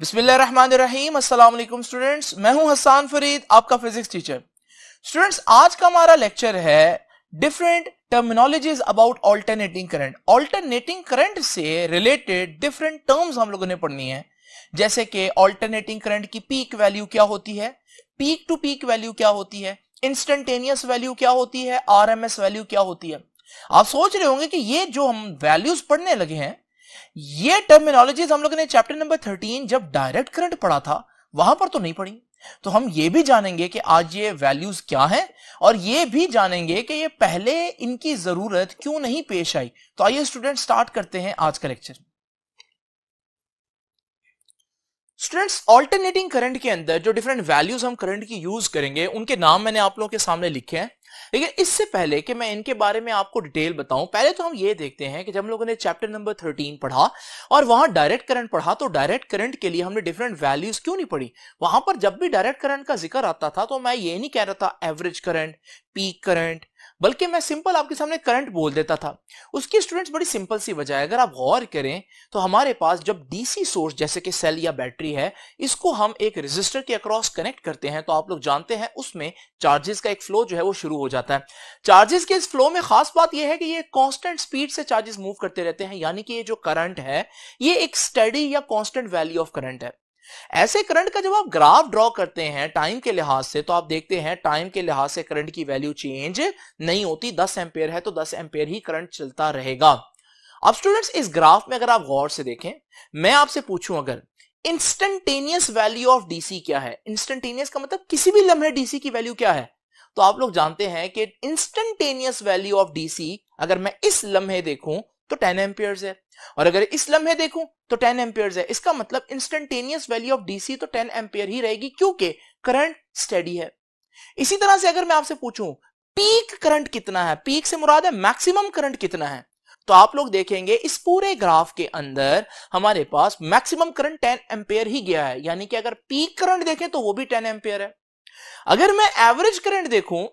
बिस्मिल्लाहिर्रहमानिर्रहीम अस्सलाम वालेकुम स्टूडेंट्स मैं हूं हसान फरीद आपका फिजिक्स टीचर स्टूडेंट्स आज का हमारा लेक्चर है different terminologies about alternating current alternating current से रिलेटेड डिफरेंट टर्म्स हम लोगों ने पढ़नी है जैसे कि ऑल्टरनेटिंग करंट की पीक वैल्यू क्या होती है पीक टू पीक वैल्यू क्या होती है इंस्टेंटेनियस वैल्यू क्या होती है आरएमएस वैल्यू क्या होती है आप सोच रहे होंगे कि ये जो हम वैल्यूज पढ़ने लगे हैं ये टर्मिनोलॉजीज हम लोगों ने चैप्टर नंबर थर्टीन जब डायरेक्ट करंट पढ़ा था वहां पर तो नहीं पढ़ी तो हम ये भी जानेंगे कि आज ये वैल्यूज क्या हैं और ये भी जानेंगे कि ये पहले इनकी जरूरत क्यों नहीं पेश आई तो आइए स्टूडेंट स्टार्ट करते हैं आज का लेक्चर स्टूडेंट्स ऑल्टरनेटिंग करंट के अंदर जो डिफरेंट वैल्यूज हम करंट की यूज करेंगे उनके नाम मैंने आप लोगों के सामने लिखे हैं लेकिन इससे पहले कि मैं इनके बारे में आपको डिटेल बताऊं पहले तो हम ये देखते हैं कि जब हम लोगों ने चैप्टर नंबर थर्टीन पढ़ा और वहां डायरेक्ट करंट पढ़ा तो डायरेक्ट करंट के लिए हमने डिफरेंट वैल्यूज क्यों नहीं पढ़ी वहां पर जब भी डायरेक्ट करंट का जिक्र आता था तो मैं ये नहीं कह रहा था एवरेज करंट पीक करंट बल्कि मैं सिंपल आपके सामने करंट बोल देता था उसकी स्टूडेंट्स बड़ी सिंपल सी वजह है अगर आप गौर करें तो हमारे पास जब डीसी सोर्स जैसे कि सेल या बैटरी है इसको हम एक रजिस्टर के अक्रॉस कनेक्ट करते हैं तो आप लोग जानते हैं उसमें चार्जेस का एक फ्लो जो है वो शुरू हो जाता है चार्जेस के इस फ्लो में खास बात यह है कि ये कॉन्स्टेंट स्पीड से चार्जेस मूव करते रहते हैं यानी कि ये जो करंट है ये एक स्टडी या कॉन्स्टेंट वैल्यू ऑफ करंट है ऐसे करंट का जब आप ग्राफ ड्रॉ करते हैं टाइम के लिहाज से तो आप देखते हैं टाइम के लिहाज से करंट की वैल्यू चेंज नहीं होती दस एम्पेयर है तो दस एम्पेयर ही करंट चलता रहेगा अब स्टूडेंट्स इस ग्राफ में अगर आप गौर से देखें मैं आपसे पूछूं अगर इंस्टेंटेनियस वैल्यू ऑफ डीसी क्या है इंस्टेंटेनियस का मतलब किसी भी लम्हे डीसी की वैल्यू क्या है तो आप लोग जानते हैं कि इंस्टेंटेनियस वैल्यू ऑफ डीसी अगर मैं इस लम्हे देखूं तो 10 एम्पियर्स है और अगर इस लम्हे देखूं तो 10 एम्पियर्स है इसका मतलब इंस्टेंटेनियस वैल्यू ऑफ डीसी तो 10 एम्पियर ही रहेगी क्योंकि करंट स्टेडी है इसी तरह से अगर मैं आपसे पूछूं पीक करंट कितना है पीक से मुराद है मैक्सिमम करंट कितना है तो आप लोग देखेंगे इस पूरे ग्राफ के अंदर हमारे पास मैक्सिमम करंट 10 एम्पेयर ही गया है यानी कि अगर पीक करंट देखें तो वो भी 10 एम्पेयर है अगर मैं एवरेज करंट देखूं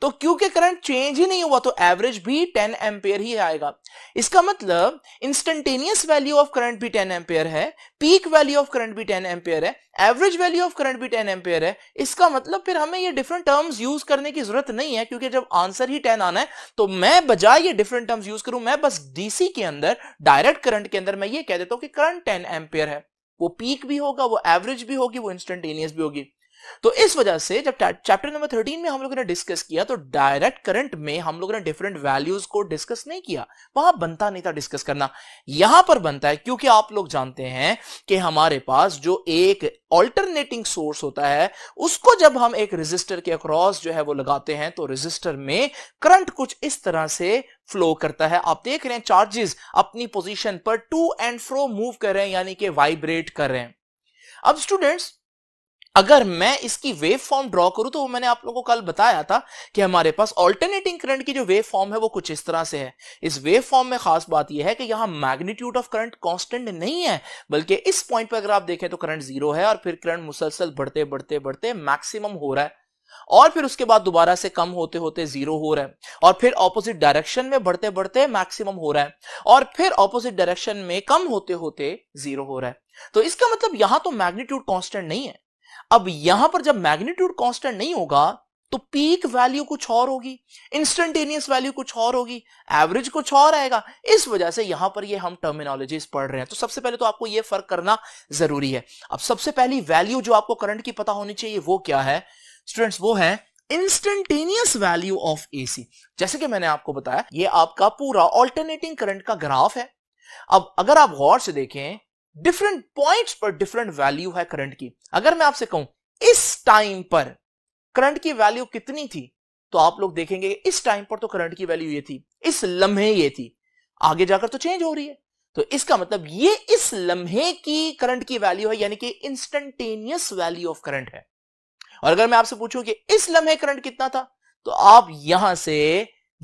तो क्योंकि करंट चेंज ही नहीं हुआ तो एवरेज भी 10 एम्पेयर ही आएगा इसका मतलब इंस्टेंटेनियस वैल्यू ऑफ करंट भी 10 एम्पेयर है पीक वैल्यू ऑफ करंट भी 10 एम्पेयर है एवरेज वैल्यू ऑफ करंट भी 10 एम्पेयर है इसका मतलब फिर हमें ये डिफरेंट टर्म्स यूज करने की जरूरत नहीं है क्योंकि जब आंसर ही 10 आना है तो मैं बजाय ये डिफरेंट टर्म्स यूज करूं मैं बस डीसी के अंदर डायरेक्ट करंट के अंदर मैं ये कह देता हूं कि करंट टेन एम्पेयर है वो पीक भी होगा वो एवरेज भी होगी वो इंस्टेंटेनियस भी होगी तो इस वजह से जब चैप्टर नंबर थर्टीन में हम लोगों ने डिस्कस किया तो डायरेक्ट करंट में हम लोगों ने डिफरेंट वैल्यूज को डिस्कस नहीं किया वहां बनता नहीं था डिस्कस करना यहां पर बनता है क्योंकि आप लोग जानते हैं कि हमारे पास जो एक ऑल्टरनेटिंग सोर्स होता है उसको जब हम एक रजिस्टर के अक्रॉस जो है वो लगाते हैं तो रजिस्टर में करंट कुछ इस तरह से फ्लो करता है आप देख रहे हैं चार्जेस अपनी पोजिशन पर टू एंड फ्रो मूव कर रहे हैं यानी कि वाइब्रेट कर रहे हैं अब स्टूडेंट्स अगर मैं इसकी वेव फॉर्म ड्रॉ करूं तो वो मैंने आप लोगों को कल बताया था कि हमारे पास ऑल्टरनेटिंग करंट की जो वेव फॉर्म है वो कुछ इस तरह से है इस वेव फॉर्म में खास बात यह है कि यहाँ मैग्नीट्यूड ऑफ करंट कांस्टेंट नहीं है बल्कि इस पॉइंट पर अगर आप देखें तो करंट जीरो है और फिर करंट मुसलसल बढ़ते बढ़ते बढ़ते मैक्सिमम हो रहा है और फिर उसके बाद दोबारा से कम होते होते जीरो हो रहा है और फिर ऑपोजिट डायरेक्शन में बढ़ते बढ़ते मैक्सिमम हो रहा है और फिर ऑपोजिट डायरेक्शन में कम होते होते जीरो हो रहा है तो इसका मतलब यहां तो मैग्नीट्यूड कांस्टेंट नहीं है अब यहां पर जब मैग्नीट्यूड कांस्टेंट नहीं होगा तो पीक वैल्यू कुछ और होगी इंस्टेंटेनियस वैल्यू कुछ और होगी एवरेज कुछ और आएगा इस वजह से यहां पर ये हम टर्मिनोलॉजीज पढ़ रहे हैं तो सबसे पहले तो आपको ये फर्क करना जरूरी है अब सबसे पहली वैल्यू जो आपको करंट की पता होनी चाहिए वो क्या है स्टूडेंट्स वो है इंस्टेंटेनियस वैल्यू ऑफ ए जैसे कि मैंने आपको बताया ये आपका पूरा ऑल्टरनेटिंग करंट का ग्राफ है अब अगर आप गौर से देखें डिफरेंट पॉइंट्स पर डिफरेंट वैल्यू है करंट की अगर मैं आपसे कहूं इस टाइम पर करंट की वैल्यू कितनी थी तो आप लोग देखेंगे इस टाइम पर तो करंट की वैल्यू ये थी इस लम्हे ये थी आगे जाकर तो चेंज हो रही है तो इसका मतलब ये इस लम्हे की करंट की वैल्यू है यानी कि इंस्टेंटेनियस वैल्यू ऑफ करंट है और अगर मैं आपसे पूछूं कि इस लम्हे करंट कितना था तो आप यहां से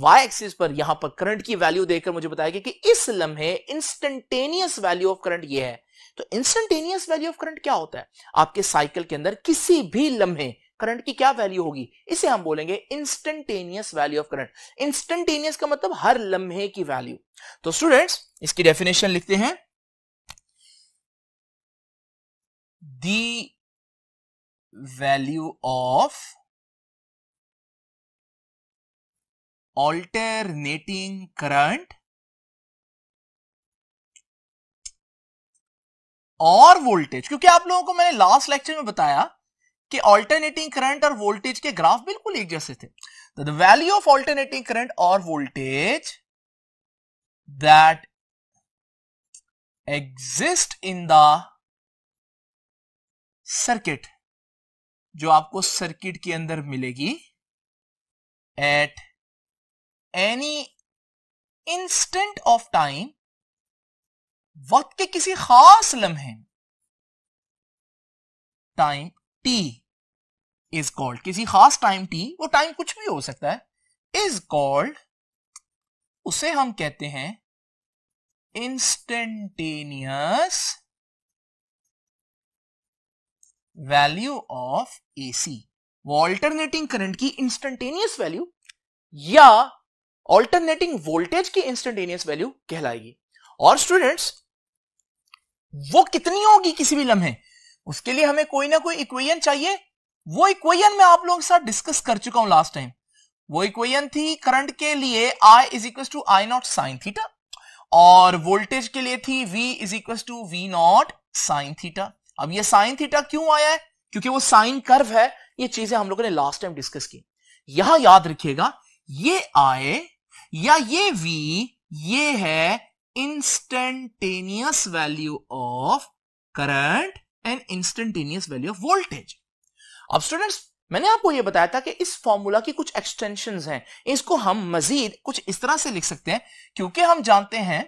वाई एक्सिस पर यहां पर करंट की वैल्यू देकर मुझे बताया गया कि, कि इस लम्हे इंस्टेंटेनियस वैल्यू ऑफ करंट ये है तो इंस्टेंटेनियस वैल्यू ऑफ करंट क्या होता है आपके साइकिल के अंदर किसी भी लम्हे करंट की क्या वैल्यू होगी इसे हम बोलेंगे instantaneous value of current instantaneous का मतलब हर लम्हे की वैल्यू तो स्टूडेंट्स इसकी डेफिनेशन लिखते हैं the value of alternating current और वोल्टेज क्योंकि आप लोगों को मैंने लास्ट लेक्चर में बताया कि ऑल्टरनेटिंग करंट और वोल्टेज के ग्राफ बिल्कुल एक जैसे थे the value of alternating current और voltage that exist in the circuit जो आपको सर्किट के अंदर मिलेगी at any instant of time वक्त के किसी खास लम्हे टाइम टी इज कॉल्ड किसी खास टाइम टी वो टाइम कुछ भी हो सकता है इज कॉल्ड उसे हम कहते हैं इंस्टेंटेनियस वैल्यू ऑफ एसी वो अल्टरनेटिंग करंट की इंस्टेंटेनियस वैल्यू या ऑल्टरनेटिंग वोल्टेज की इंस्टेंटेनियस वैल्यू कहलाएगी और स्टूडेंट्स वो कितनी होगी किसी भी लम्हे उसके लिए हमें कोई ना कोई इक्वेशन चाहिए वो इक्वेशन मैं आप लोगों के साथ डिस्कस कर चुका हूं लास्ट टाइम वो इक्वेशन थी करंट के लिए I is equal to I naught sine theta और वोल्टेज के लिए थी V is equal to V naught sine theta अब ये साइन थीटा क्यों आया है क्योंकि वो साइन कर्व है ये चीजें हम लोगों ने लास्ट टाइम डिस्कस की यहां याद रखिएगा ये आए या ये v ये है instantaneous value of current and instantaneous value of voltage अब स्टूडेंट्स मैंने आपको यह बताया था कि इस फॉर्मूला की कुछ एक्सटेंशन हैं इसको हम मजीद कुछ इस तरह से लिख सकते हैं क्योंकि हम जानते हैं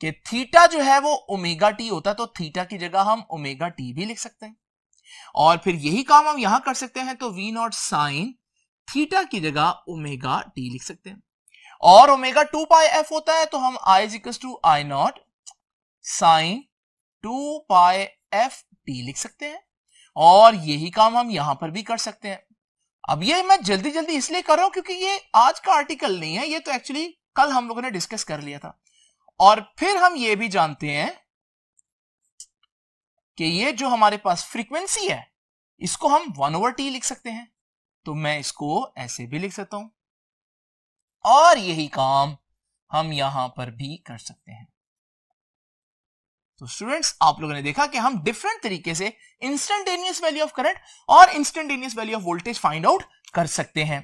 कि थीटा जो है वो ओमेगा टी होता है तो थीटा की जगह हम ओमेगा टी भी लिख सकते हैं और फिर यही काम हम यहां कर सकते हैं तो वी नॉट साइन थीटा की जगह ओमेगा टी लिख सकते हैं और ओमेगा टू पाई एफ होता है तो हम I two I naught sine two pi F T लिख सकते हैं और यही काम हम यहां पर भी कर सकते हैं अब ये मैं जल्दी जल्दी इसलिए कर रहा हूं क्योंकि ये आज का आर्टिकल नहीं है ये तो एक्चुअली कल हम लोगों ने डिस्कस कर लिया था और फिर हम ये भी जानते हैं कि ये जो हमारे पास फ्रीक्वेंसी है इसको हम वन ओवर टी लिख सकते हैं तो मैं इसको ऐसे भी लिख सकता हूं और यही काम हम यहां पर भी कर सकते हैं तो स्टूडेंट्स आप लोगों ने देखा कि हम डिफरेंट तरीके से इंस्टेंटेनियस वैल्यू ऑफ करंट और instantaneous value of voltage find out कर सकते हैं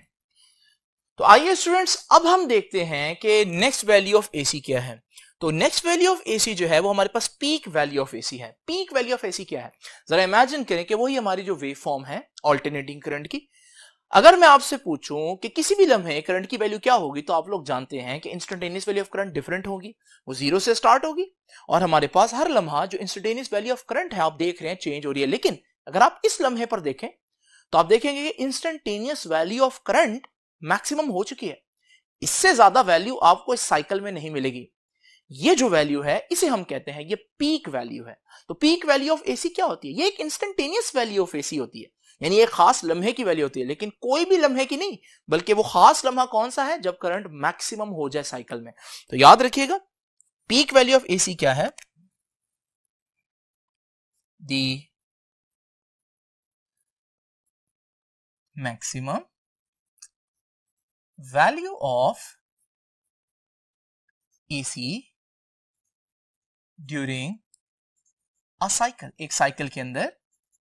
तो आइए स्टूडेंट्स अब हम देखते हैं कि नेक्स्ट वैल्यू ऑफ एसी क्या है तो नेक्स्ट वैल्यू ऑफ एसी जो है वो हमारे पास पीक वैल्यू ऑफ एसी है पीक वैल्यू ऑफ एसी क्या है जरा इमेजिन करें कि वही हमारी जो वेव फॉर्म है ऑल्टरनेटिंग करंट की अगर मैं आपसे पूछूं कि किसी भी लम्हे करंट की वैल्यू क्या होगी तो आप लोग जानते हैं कि instantaneous value of current different होगी वो जीरो से स्टार्ट होगी और हमारे पास हर लम्हा जो इंस्टेंटेनियस वैल्यू ऑफ करंट है आप देख रहे हैं चेंज हो रही है लेकिन अगर आप इस लम्हे पर देखें तो आप देखेंगे कि instantaneous value of current maximum हो चुकी है इससे ज्यादा वैल्यू आपको इस साइकिल में नहीं मिलेगी ये जो वैल्यू है इसे हम कहते हैं ये पीक वैल्यू है तो पीक वैल्यू ऑफ एसी क्या होती है ये एक इंस्टेंटेनियस वैल्यू ऑफ एसी होती है यानी एक खास लम्हे की वैल्यू होती है लेकिन कोई भी लम्हे की नहीं बल्कि वो खास लम्हा कौन सा है जब करंट मैक्सिमम हो जाए साइकिल में तो याद रखिएगा पीक वैल्यू ऑफ एसी क्या है the maximum value of AC during a cycle एक साइकिल के अंदर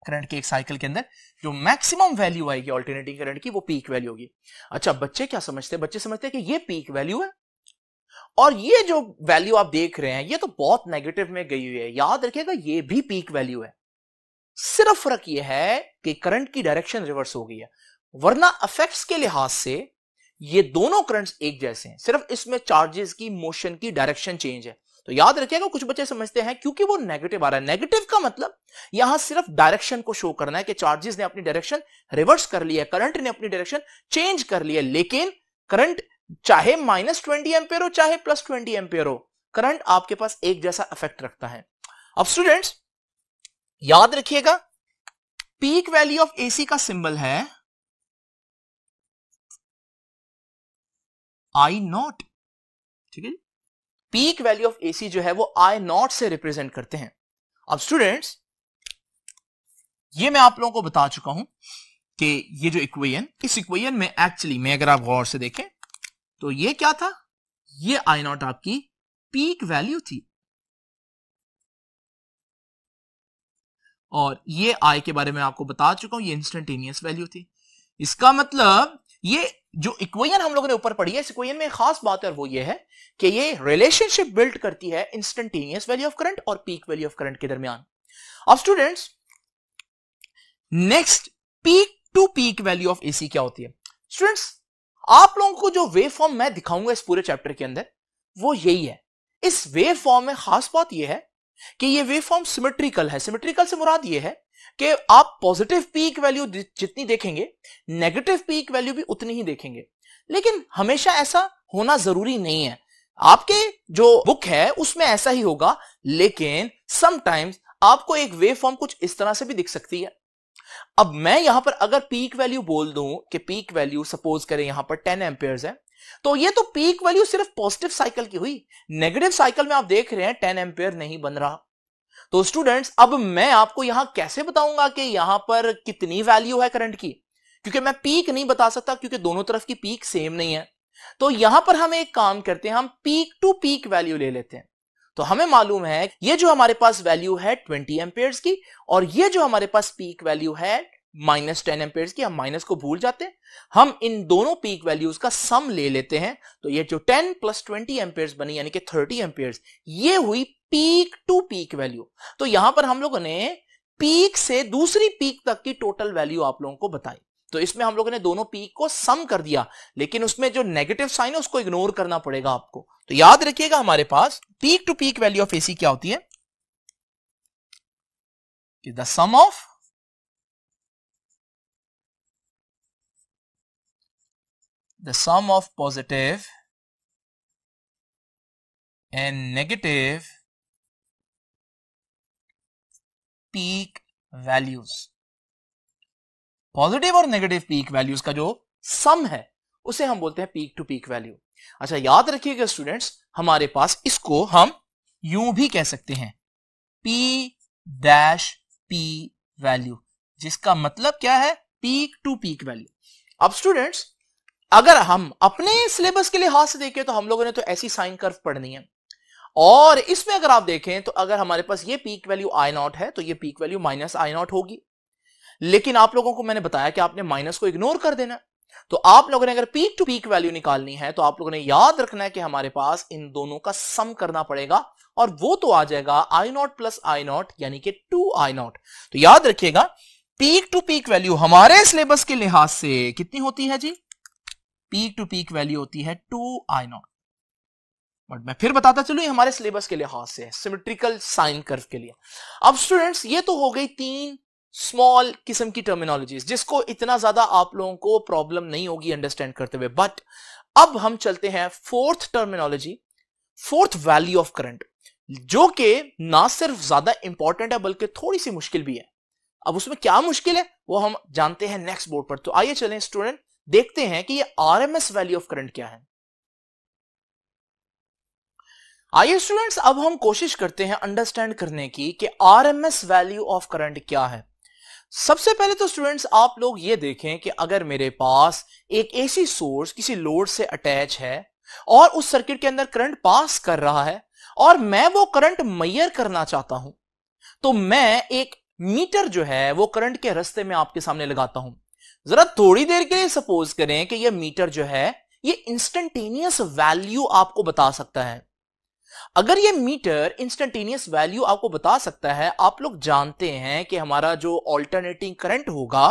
करंट के एक साइकिल के अंदर जो मैक्सिमम वैल्यू आएगी ऑल्टरनेटिंग करंट की वो पीक वैल्यू होगी अच्छा बच्चे क्या समझते हैं बच्चे समझते हैं कि ये पीक वैल्यू है और ये जो वैल्यू आप देख रहे हैं ये तो बहुत नेगेटिव में गई हुई है याद रखिएगा ये भी पीक वैल्यू है सिर्फ फर्क यह है कि करंट की डायरेक्शन रिवर्स हो गई है वरना अफेक्ट्स के लिहाज से ये दोनों करंट्स एक जैसे हैं सिर्फ इसमें चार्जेस की मोशन की डायरेक्शन चेंज है तो याद रखिएगा कुछ बच्चे समझते हैं क्योंकि वो नेगेटिव आ रहा है नेगेटिव का मतलब यहां सिर्फ डायरेक्शन को शो करना है कि चार्जेस ने अपनी डायरेक्शन रिवर्स कर लिया करंट ने अपनी डायरेक्शन चेंज कर लिया लेकिन करंट चाहे माइनस ट्वेंटी एम्पेयर हो चाहे प्लस ट्वेंटी एम्पेयर हो करंट आपके पास एक जैसा इफेक्ट रखता है अब स्टूडेंट्स याद रखिएगा पीक वैल्यू ऑफ एसी का सिंबल है आई नॉट ठीक है पीक वैल्यू ऑफ एसी जो है वो आई नॉट से रिप्रेजेंट करते हैं अब स्टूडेंट्स ये मैं आप लोगों को बता चुका हूं कि ये जो इक्वेशन इस इक्वेशन में एक्चुअली मैं अगर आप गौर से देखें तो ये क्या था ये आई नॉट आपकी पीक वैल्यू थी और ये आई के बारे में आपको बता चुका हूं ये इंस्टेंटेनियस वैल्यू थी इसका मतलब ये जो इक्वेशन हम लोगों ने ऊपर पढ़ी है इस इक्वेशन में खास बात है वो ये है कि ये रिलेशनशिप बिल्ड करती है इंस्टेंटेनियस वैल्यू ऑफ करंट और पीक वैल्यू ऑफ करंट के दरमियान अब students next peak to peak value of AC क्या होती है स्टूडेंट्स आप लोगों को जो वेव फॉर्म मैं दिखाऊंगा इस पूरे चैप्टर के अंदर वो यही है इस वेव फॉर्म में खास बात यह है कि ये वेव फॉर्म सिमेट्रिकल है सिमेट्रिकल से मुराद ये है कि आप पॉजिटिव पीक वैल्यू जितनी देखेंगे नेगेटिव पीक वैल्यू भी उतनी ही देखेंगे लेकिन हमेशा ऐसा होना जरूरी नहीं है आपके जो बुक है उसमें ऐसा ही होगा लेकिन समटाइम्स आपको एक वेव फॉर्म कुछ इस तरह से भी दिख सकती है अब मैं यहां पर अगर पीक वैल्यू बोल दूं कि पीक वैल्यू सपोज करें यहां पर 10 एम्पेयर है तो ये तो पीक वैल्यू सिर्फ पॉजिटिव साइकिल की हुई नेगेटिव साइकिल में आप देख रहे हैं 10 एम्पेयर नहीं बन रहा तो स्टूडेंट्स अब मैं आपको यहां कैसे बताऊंगा कि यहां पर कितनी वैल्यू है करंट की क्योंकि मैं पीक नहीं बता सकता क्योंकि दोनों तरफ की पीक सेम नहीं है तो यहां पर हम एक काम करते हैं हम पीक टू पीक वैल्यू ले लेते हैं तो हमें मालूम है ये जो हमारे पास वैल्यू है 20 एम्पेयर्स की और ये जो हमारे पास पीक वैल्यू है माइनस टेन एम्पेयर्स की हम माइनस को भूल जाते हैं हम इन दोनों पीक वैल्यूज का सम ले लेते हैं तो ये जो 10 प्लस ट्वेंटी एम्पेयर बनी यानी कि 30 एम्पेयर्स ये हुई पीक टू पीक वैल्यू तो यहां पर हम लोगों ने पीक से दूसरी पीक तक की टोटल वैल्यू आप लोगों को बताई तो इसमें हम लोगों ने दोनों पीक को सम कर दिया लेकिन उसमें जो नेगेटिव साइन है उसको इग्नोर करना पड़ेगा आपको तो याद रखिएगा हमारे पास peak to peak value of AC क्या होती है कि the sum of the sum of positive and negative peak values positive और नेगेटिव पीक वैल्यूज का जो सम है उसे हम बोलते हैं पीक टू पीक वैल्यू अच्छा याद रखिएगा स्टूडेंट्स हमारे पास इसको हम यू भी कह सकते हैं पी डैश पी वैल्यू जिसका मतलब क्या है पीक टू पीक वैल्यू अब स्टूडेंट्स अगर हम अपने सिलेबस के लिहाज से देखें तो हम लोगों ने तो ऐसी साइन कर्व पढ़नी है और इसमें अगर आप देखें तो अगर हमारे पास ये पीक वैल्यू आई नॉट है तो ये peak value minus I naught होगी लेकिन आप लोगों को मैंने बताया कि आपने माइनस को इग्नोर कर देना तो आप लोगों ने अगर पीक टू पीक वैल्यू निकालनी है तो आप लोगों ने याद रखना है कि हमारे पास इन दोनों का सम करना पड़ेगा और वो तो आ जाएगा I naught plus I naught यानी कि टू आई नॉट तो याद रखिएगा पीक टू पीक वैल्यू हमारे सिलेबस के लिहाज से कितनी होती है जी पीक टू पीक वैल्यू होती है टू आई नॉट बट मैं फिर बताता चलू हमारे सिलेबस के लिहाज से है सिमेट्रिकल साइन कर्व के लिए अब स्टूडेंट्स ये तो हो गई तीन स्मॉल किस्म की टर्मिनोलॉजीज जिसको इतना ज्यादा आप लोगों को प्रॉब्लम नहीं होगी अंडरस्टैंड करते हुए बट अब हम चलते हैं fourth terminology fourth value of current जो कि ना सिर्फ ज्यादा इंपॉर्टेंट है बल्कि थोड़ी सी मुश्किल भी है अब उसमें क्या मुश्किल है वो हम जानते हैं नेक्स्ट बोर्ड पर तो आइए चलें स्टूडेंट देखते हैं कि ये आरएमएस वैल्यू ऑफ करंट क्या है आइए स्टूडेंट्स अब हम कोशिश करते हैं अंडरस्टैंड करने की कि आरएमएस वैल्यू ऑफ करंट क्या है सबसे पहले तो स्टूडेंट्स आप लोग ये देखें कि अगर मेरे पास एक एसी सोर्स किसी लोड से अटैच है और उस सर्किट के अंदर करंट पास कर रहा है और मैं वो करंट मैयर करना चाहता हूं तो मैं एक मीटर जो है वो करंट के रस्ते में आपके सामने लगाता हूं जरा थोड़ी देर के लिए सपोज करें कि यह मीटर जो है ये इंस्टेंटेनियस वैल्यू आपको बता सकता है अगर ये मीटर इंस्टेंटेनियस वैल्यू आपको बता सकता है आप लोग जानते हैं कि हमारा जो ऑल्टरनेटिंग करंट होगा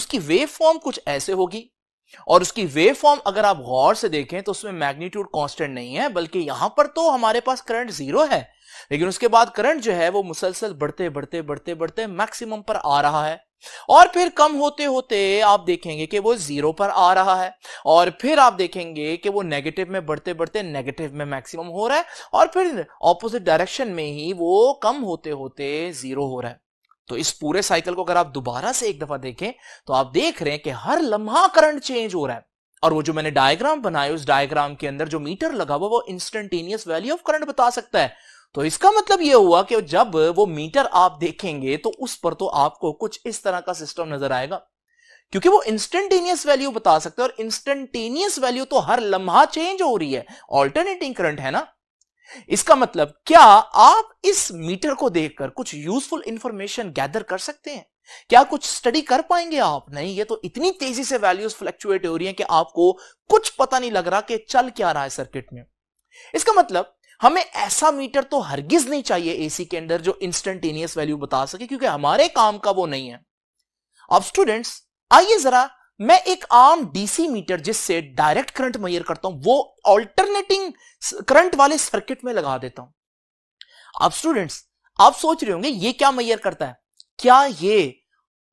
उसकी वेव फॉर्म कुछ ऐसे होगी और उसकी वेव फॉर्म अगर आप गौर से देखें तो उसमें मैग्नीट्यूड कांस्टेंट नहीं है बल्कि यहां पर तो हमारे पास करंट जीरो है लेकिन उसके बाद करंट जो है वो मुसलसल बढ़ते बढ़ते बढ़ते बढ़ते मैक्सिमम पर आ रहा है और फिर कम होते होते आप देखेंगे कि वो जीरो पर आ रहा है और फिर आप देखेंगे कि वो नेगेटिव में बढ़ते बढ़ते नेगेटिव में मैक्सिमम हो रहा है और फिर ऑपोजिट डायरेक्शन में ही वो कम होते होते जीरो हो रहा है तो इस पूरे साइकिल को अगर आप दोबारा से एक दफा देखें तो आप देख रहे हैं कि हर लम्हा करंट चेंज हो रहा है और वो जो मैंने डायग्राम बनाया उस डायग्राम के अंदर जो मीटर लगा हुआ वो इंस्टेंटेनियस वैल्यू ऑफ करंट बता सकता है तो इसका मतलब यह हुआ कि जब वो मीटर आप देखेंगे तो उस पर तो आपको कुछ इस तरह का सिस्टम नजर आएगा क्योंकि वो इंस्टेंटेनियस वैल्यू बता सकते हैं और इंस्टेंटेनियस वैल्यू तो हर लम्हा चेंज हो रही है ऑल्टरनेटिंग करंट है ना इसका मतलब क्या आप इस मीटर को देखकर कुछ यूजफुल इंफॉर्मेशन गैदर कर सकते हैं क्या कुछ स्टडी कर पाएंगे आप नहीं ये तो इतनी तेजी से वैल्यूज फ्लक्चुएट हो रही हैं कि आपको कुछ पता नहीं लग रहा कि चल क्या रहा है सर्किट में इसका मतलब हमें ऐसा मीटर तो हरगिज नहीं चाहिए एसी के अंदर जो इंस्टेंटेनियस वैल्यू बता सके क्योंकि हमारे काम का वो नहीं है अब स्टूडेंट्स आइए जरा मैं एक आम डीसी मीटर जिससे डायरेक्ट करंट मैयर करता हूं वो ऑल्टरनेटिंग करंट वाले सर्किट में लगा देता हूं अब स्टूडेंट्स आप सोच रहे होंगे ये क्या मैयर करता है क्या ये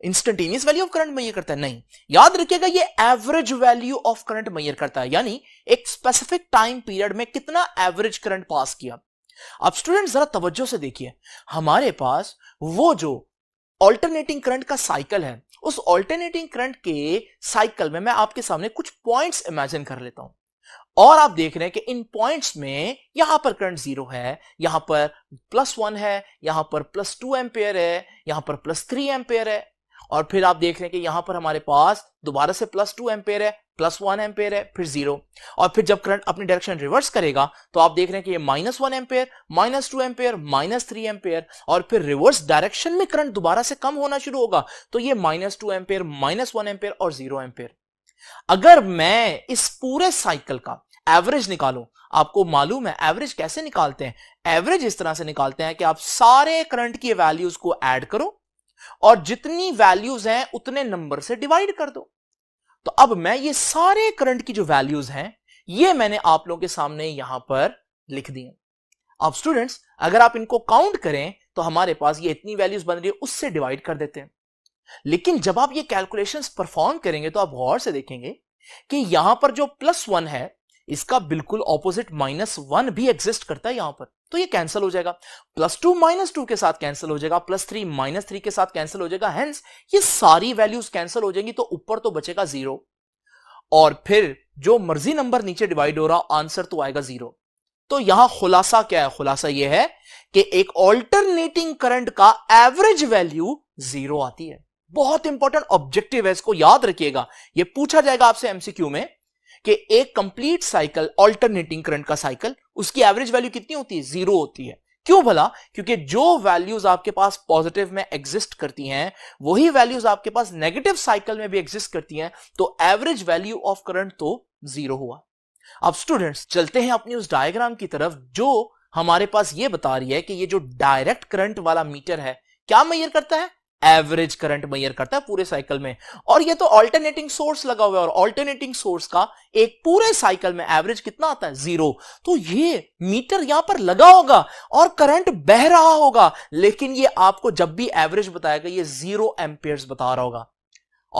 instantaneous value of current measure करता है नहीं याद रखिएगा ये average value of current measure करता है यानी एक स्पेसिफिक टाइम पीरियड में कितना एवरेज करंट पास किया अब स्टूडेंट जरा तवज्जो से देखिए हमारे पास वो जो ऑल्टरनेटिंग करंट का साइकिल है उस ऑल्टरनेटिंग करंट के साइकिल में मैं आपके सामने कुछ पॉइंट्स इमेजिन कर लेता हूं और आप देख रहे हैं कि इन पॉइंट्स में यहां पर करंट जीरो है यहां पर प्लस वन है यहां पर प्लस टू एम्पेयर है यहां पर प्लस थ्री एम्पेयर है और फिर आप देख रहे हैं कि यहां पर हमारे पास दोबारा से प्लस टू एम्पेयर है प्लस वन एम्पेयर है फिर जीरो और फिर जब करंट अपनी डायरेक्शन रिवर्स करेगा तो आप देख रहे हैं कि ये minus one ampere minus two ampere minus three ampere और फिर रिवर्स डायरेक्शन में करंट दोबारा से कम होना शुरू होगा तो ये minus two ampere minus one ampere और जीरो एम्पेयर अगर मैं इस पूरे साइकिल का एवरेज निकालो आपको मालूम है एवरेज कैसे निकालते हैं एवरेज इस तरह से निकालते हैं कि आप सारे करंट की वैल्यूज को ऐड करो और जितनी वैल्यूज हैं उतने नंबर से डिवाइड कर दो तो अब मैं ये सारे करंट की जो वैल्यूज हैं ये मैंने आप लोगों के सामने यहां पर लिख दी अब स्टूडेंट्स अगर आप इनको काउंट करें तो हमारे पास ये इतनी वैल्यूज बन रही है उससे डिवाइड कर देते हैं लेकिन जब आप ये कैलकुलेशंस परफॉर्म करेंगे तो आप गौर से देखेंगे कि यहां पर जो प्लस वन है इसका बिल्कुल ऑपोजिट माइनस वन भी एग्जिस्ट करता है यहां पर तो ये कैंसिल हो जाएगा प्लस टू माइनस टू के साथ कैंसिल हो जाएगा प्लस थ्री माइनस थ्री के साथ कैंसिल हो जाएगा हेंस ये सारी वैल्यूज कैंसिल हो जाएंगी तो ऊपर तो बचेगा जीरो और फिर जो मर्जी नंबर नीचे डिवाइड हो रहा आंसर तो आएगा जीरो तो यहां खुलासा क्या है खुलासा यह है कि एक ऑल्टरनेटिंग करंट का एवरेज वैल्यू जीरो आती है बहुत इंपॉर्टेंट ऑब्जेक्टिव है इसको याद रखिएगा यह पूछा जाएगा आपसे एमसीक्यू में कि एक कंप्लीट साइकिल ऑल्टरनेटिंग करंट का साइकिल उसकी एवरेज वैल्यू कितनी होती है जीरो होती है क्यों भला क्योंकि जो वैल्यूज आपके पास पॉजिटिव में एग्जिस्ट करती हैं वही वैल्यूज आपके पास नेगेटिव साइकिल में भी एग्जिस्ट करती हैं तो एवरेज वैल्यू ऑफ करंट तो जीरो हुआ अब स्टूडेंट्स चलते हैं अपनी उस डायग्राम की तरफ जो हमारे पास ये बता रही है कि ये जो डायरेक्ट करंट वाला मीटर है क्या मैयर करता है एवरेज करंट मैयर करता है पूरे साइकिल में और ये तो अल्टरनेटिंग सोर्स लगा हुआ है और अल्टरनेटिंग सोर्स का एक पूरे साइकिल में एवरेज कितना आता है जीरो तो ये मीटर यहां पर लगा होगा और करंट बह रहा होगा लेकिन ये आपको जब भी एवरेज बताएगा ये जीरो एम्पियर्स बता रहा होगा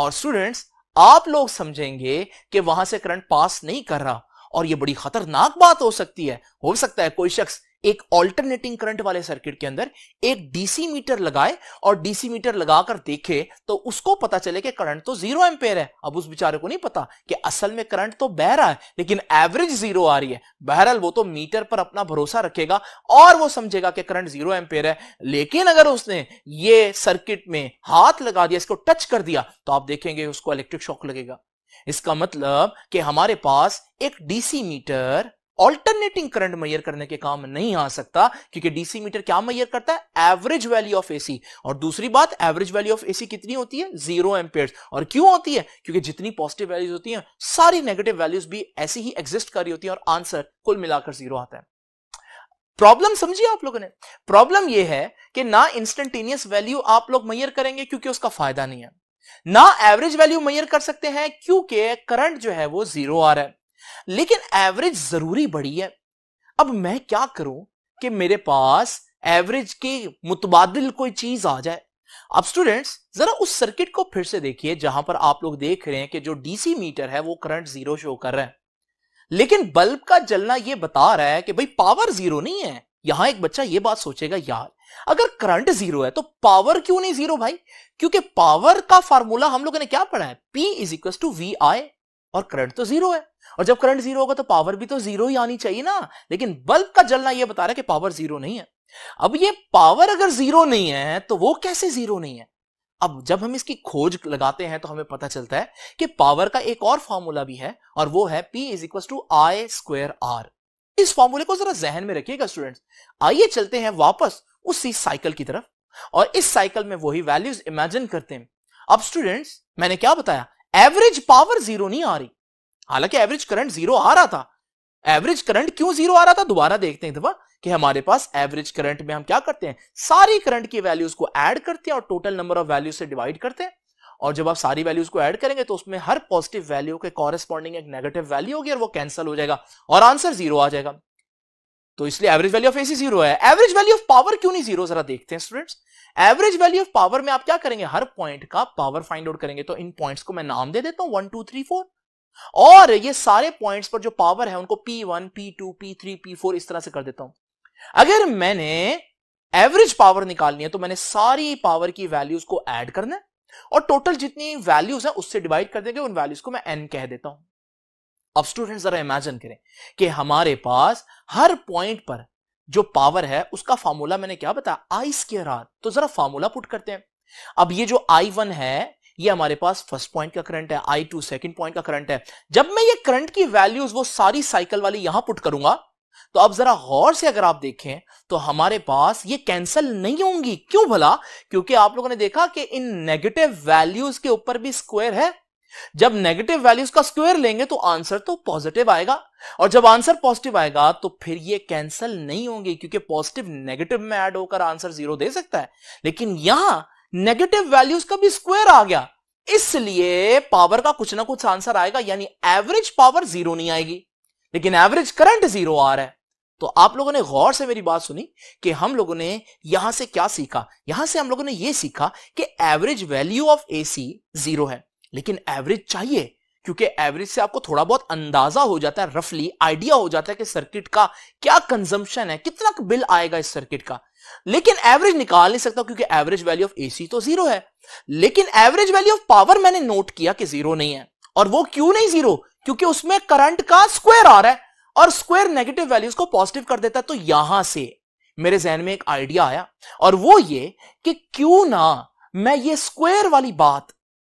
और स्टूडेंट्स आप लोग समझेंगे कि वहां से करंट पास नहीं कर रहा और ये बड़ी खतरनाक बात हो सकती है हो सकता है कोई शख्स एक ऑल्टरनेटिंग करंट वाले सर्किट के अंदर एक डीसी मीटर लगाए और डीसी मीटर लगाकर देखे तो उसको पता चले कि करंट तो जीरो एम्पेयर है अब उस बेचारे को नहीं पता कि असल में करंट तो बह रहा है लेकिन एवरेज जीरो आ रही है बहरहाल वो तो मीटर पर अपना भरोसा रखेगा और वो समझेगा कि करंट जीरो एम्पेयर है लेकिन अगर उसने ये सर्किट में हाथ लगा दिया इसको टच कर दिया तो आप देखेंगे उसको इलेक्ट्रिक शॉक लगेगा इसका मतलब कि हमारे पास एक DC meter alternating current measure करने के काम नहीं आ सकता क्योंकि डीसी मीटर क्या मैयर करता है एवरेज वैल्यू ऑफ एसी और दूसरी बात एवरेज वैल्यू ऑफ एसी कितनी होती है जीरो एम्पेयर और क्यों होती है क्योंकि जितनी पॉजिटिव वैल्यूज होती है सारी नेगेटिव वैल्यूज भी ऐसी ही एग्जिस्ट कर रही होती है और आंसर कुल मिलाकर जीरो आता है प्रॉब्लम समझिए आप लोगों ने प्रॉब्लम यह है कि ना इंस्टेंटेनियस वैल्यू आप लोग मैयर करेंगे क्योंकि उसका फायदा नहीं है ना एवरेज वैल्यू मैयर कर सकते हैं क्योंकि करंट जो है वो जीरो आ रहा है लेकिन एवरेज जरूरी बड़ी है अब मैं क्या करूं कि मेरे पास एवरेज के मुतबादल कोई चीज आ जाए अब स्टूडेंट्स जरा उस सर्किट को फिर से देखिए जहां पर आप लोग देख रहे हैं कि जो डीसी मीटर है वो करंट जीरो शो कर रहा है लेकिन बल्ब का जलना ये बता रहा है कि भाई पावर जीरो नहीं है यहां एक बच्चा ये बात सोचेगा यार अगर करंट जीरो है तो पावर क्यों नहीं जीरो भाई क्योंकि पावर का फार्मूला हम लोगों ने क्या पढ़ा है P is equal to V I और करंट तो जीरो है और जब करंट जीरो होगा तो पावर भी तो जीरो ही आनी चाहिए ना लेकिन बल्ब का जलना यह बता रहा है कि पावर जीरो नहीं है अब ये पावर अगर जीरो नहीं है तो वो कैसे जीरो नहीं है अब जब हम इसकी खोज लगाते हैं तो हमें पता चलता है कि पावर का एक और फॉर्मूला भी है और वो है P is equal to I square R इस फॉर्मूले को जरा जहन में रखिएगा स्टूडेंट्स आइए चलते हैं वापस उसी साइकिल की तरफ और इस साइकिल में वही वैल्यूज इमेजिन करते हैं अब स्टूडेंट्स मैंने क्या बताया एवरेज पावर जीरो नहीं आ रही हालांकि एवरेज करंट जीरो आ रहा था एवरेज करंट क्यों जीरो आ रहा था दोबारा देखते हैं दबा कि हमारे पास एवरेज करंट में हम क्या करते हैं सारी करंट की वैल्यूज को ऐड करते हैं और टोटल नंबर ऑफ वैल्यूज से डिवाइड करते हैं और जब आप सारी वैल्यूज को ऐड करेंगे तो उसमें हर पॉजिटिव वैल्यू के कॉरेस्पॉन्डिंग एक नेगेटिव वैल्यू होगी और वो कैंसिल हो जाएगा और आंसर जीरो आ जाएगा तो इसलिए average value of AC zero है एवरेज वैल्यू ऑफ पावर क्यों नहीं जीरो जरा देखते हैं students average value of power में आप क्या करेंगे हर पॉइंट का पावर फाइंड आउट करेंगे तो इन पॉइंट्स को मैं नाम दे देता हूं वन टू थ्री फोर और ये सारे पॉइंट्स पर जो पावर है उनको P one P two P three P four इस तरह से कर देता हूं अगर मैंने एवरेज पावर निकालनी है तो मैंने सारी पावर की वैल्यूज को ऐड करना है और टोटल जितनी वैल्यूज है उससे डिवाइड कर देंगे उन वैल्यूज को मैं एन कह देता हूं अब स्टूडेंट जरा इमेजिन करें कि हमारे पास हर पॉइंट पर जो पावर है उसका फॉर्मूला मैंने क्या बताया आई स्केयर आर तो जरा फॉर्मूला पुट करते हैं अब ये जो आई वन है ये हमारे पास फर्स्ट पॉइंट का करंट है आई टू सेकेंड पॉइंट का करंट है जब मैं ये करंट की वैल्यूज वो सारी साइकिल वाली यहां पुट करूंगा तो अब जरा गौर से अगर आप देखें तो हमारे पास ये कैंसिल नहीं होंगी क्यों भला क्योंकि आप लोगों ने देखा कि इन नेगेटिव वैल्यूज के ऊपर भी स्क्वायर है जब नेगेटिव वैल्यूज का स्क्वायर लेंगे तो आंसर तो पॉजिटिव आएगा और जब आंसर पॉजिटिव आएगा तो फिर ये कैंसिल नहीं होंगे क्योंकि पॉजिटिव नेगेटिव में ऐड होकर आंसर जीरो दे सकता है लेकिन यहां नेगेटिव वैल्यूज का भी स्क्वायर आ गया इसलिए पावर का कुछ ना कुछ आंसर आएगा यानी एवरेज पावर जीरो नहीं आएगी लेकिन एवरेज करंट जीरो आ रहा है तो आप लोगों ने गौर से मेरी बात सुनी कि हम लोगों ने यहां से क्या सीखा यहां से हम लोगों ने यह सीखा कि average value of AC zero है लेकिन एवरेज चाहिए क्योंकि एवरेज से आपको थोड़ा बहुत अंदाजा हो जाता है रफली आइडिया हो जाता है कि सर्किट का क्या कंजम्पशन है कितना बिल आएगा इस सर्किट का लेकिन एवरेज निकाल नहीं सकता क्योंकि एवरेज वैल्यू ऑफ एसी तो जीरो है लेकिन एवरेज वैल्यू ऑफ पावर मैंने नोट किया कि जीरो नहीं है और वो क्यों नहीं जीरो क्योंकि उसमें करंट का स्क्वायर आ रहा है और स्क्वायर नेगेटिव वैल्यूज को पॉजिटिव कर देता है तो यहां से मेरे जहन में एक आइडिया आया और वो ये कि क्यों ना मैं ये स्क्वायर वाली बात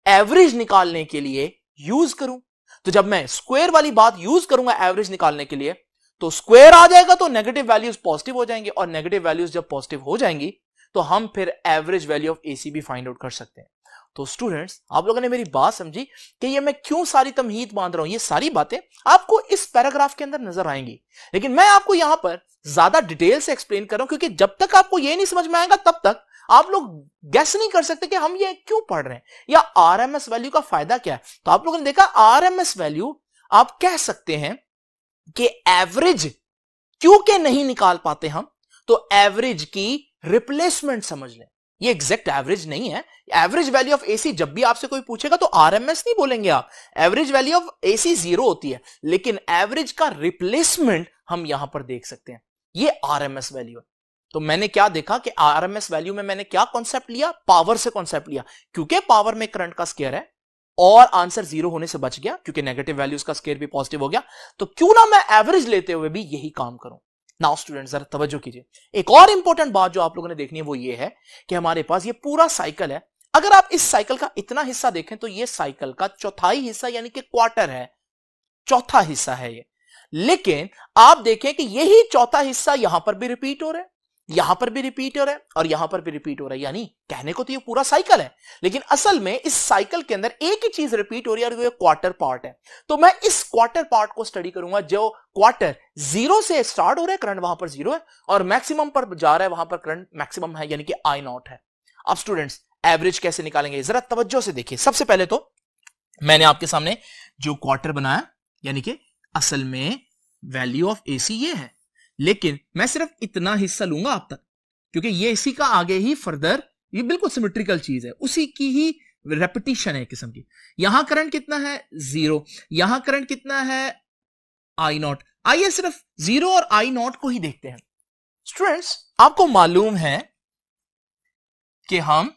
एवरेज निकालने के लिए यूज करूं तो जब मैं स्क्वेयर वाली बात यूज करूंगा एवरेज निकालने के लिए तो स्क्वेयर आ जाएगा तो नेगेटिव वैल्यूज पॉजिटिव हो जाएंगे और नेगेटिव वैल्यूज जब पॉजिटिव हो जाएंगी तो हम फिर एवरेज वैल्यू ऑफ भी फाइंड आउट कर सकते हैं तो स्टूडेंट्स आप लोगों ने मेरी बात समझी कि ये मैं क्यों सारी तमहीद बांध रहा हूं ये सारी बातें आपको इस पैराग्राफ के अंदर नजर आएंगी लेकिन मैं आपको यहां पर ज्यादा डिटेल से एक्सप्लेन कर रहा हूं क्योंकि जब तक आपको ये नहीं समझ में आएगा तब तक आप लोग गैस नहीं कर सकते कि हम ये क्यों पढ़ रहे हैं या आर एम एस वैल्यू का फायदा क्या है तो आप लोगों ने देखा आर एम एस वैल्यू आप कह सकते हैं कि एवरेज के नहीं निकाल पाते हम तो एवरेज की रिप्लेसमेंट समझ लें ये एग्जैक्ट एवरेज नहीं है एवरेज वैल्यू ऑफ एसी जब भी आपसे कोई पूछेगा तो आरएमएस नहीं बोलेंगे आप average value of AC zero होती है लेकिन एवरेज का रिप्लेसमेंट हम यहां पर देख सकते हैं ये आरएमएस वैल्यू है तो मैंने क्या देखा कि आरएमएस वैल्यू में मैंने क्या कॉन्सेप्ट लिया पावर से कॉन्सेप्ट लिया क्योंकि पावर में करंट का स्केयर है और आंसर जीरो होने से बच गया क्योंकि नेगेटिव वैल्यूज का स्केयर भी पॉजिटिव हो गया तो क्यों ना मैं एवरेज लेते हुए भी यही काम करूं नाउ स्टूडेंट जरा तवज्जो कीजिए एक और इंपॉर्टेंट बात जो आप लोगों ने देखनी है वो ये है कि हमारे पास ये पूरा साइकिल है अगर आप इस साइकिल का इतना हिस्सा देखें तो ये साइकिल का चौथाई हिस्सा यानी कि क्वार्टर है चौथा हिस्सा है ये लेकिन आप देखें कि यही चौथा हिस्सा यहां पर भी रिपीट हो रहा है यहां पर भी रिपीट हो रहा है और यहां पर भी रिपीट हो रहा है यानी कहने को तो ये पूरा साइकिल है लेकिन असल में इस साइकिल के अंदर एक ही चीज रिपीट हो रही है और ये क्वार्टर पार्ट है तो मैं इस क्वार्टर पार्ट को स्टडी करूंगा जो क्वार्टर जीरो से स्टार्ट हो रहा है करंट वहां पर जीरो है और मैक्सिमम पर जा रहा है वहां पर करंट मैक्सिमम है यानी कि आई नॉट है अब स्टूडेंट्स एवरेज कैसे निकालेंगे जरा तवज्जो से देखिए सबसे पहले तो मैंने आपके सामने जो क्वार्टर बनाया यानी कि असल में वैल्यू ऑफ एसी ये है लेकिन मैं सिर्फ इतना हिस्सा लूंगा आप तक क्योंकि ये इसी का आगे ही फर्दर ये बिल्कुल सिमेट्रिकल चीज है उसी की ही रेपिटिशन है किस्म की यहां करंट कितना है जीरो यहां करंट कितना है आई नॉट आइए सिर्फ जीरो और आई नॉट को ही देखते हैं स्टूडेंट्स आपको मालूम है कि हम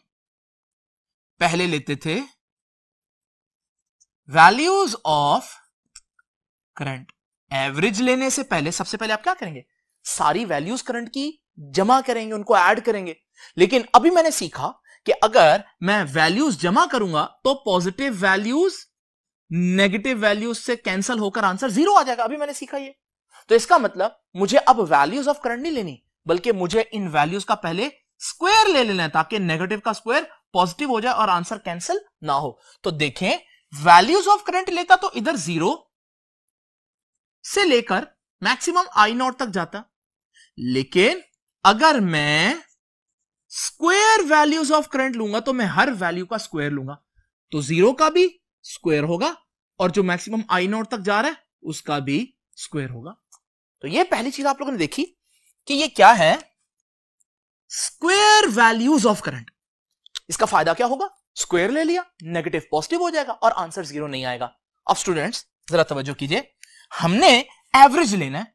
पहले लेते थे वैल्यूज ऑफ करंट एवरेज लेने से पहले सबसे पहले आप क्या करेंगे सारी वैल्यूज करंट की जमा करेंगे उनको ऐड करेंगे लेकिन अभी मैंने सीखा कि अगर मैं वैल्यूज जमा करूंगा तो पॉजिटिव वैल्यूज नेगेटिव वैल्यूज से कैंसिल होकर आंसर जीरो आ जाएगा अभी मैंने सीखा ये तो इसका मतलब मुझे अब वैल्यूज ऑफ करंट नहीं लेनी बल्कि मुझे इन वैल्यूज का पहले स्क्वायर ले लेना है ताकि नेगेटिव का स्क्वायर पॉजिटिव हो जाए और आंसर कैंसिल ना हो तो देखें वैल्यूज ऑफ करंट लेता तो इधर जीरो से लेकर मैक्सिमम आई नॉट तक जाता लेकिन अगर मैं स्क्वेयर वैल्यूज ऑफ करंट लूंगा तो मैं हर वैल्यू का स्क्वेयर लूंगा तो जीरो का भी स्क्वेयर होगा और जो मैक्सिमम आई नोट तक जा रहा है उसका भी स्क्वेयर होगा तो ये पहली चीज आप लोगों ने देखी कि ये क्या है स्क्वेयर वैल्यूज ऑफ करंट इसका फायदा क्या होगा स्क्वेयर ले लिया नेगेटिव पॉजिटिव हो जाएगा और आंसर जीरो नहीं आएगा अब स्टूडेंट्स जरा तवज्जो कीजिए हमने एवरेज लेना है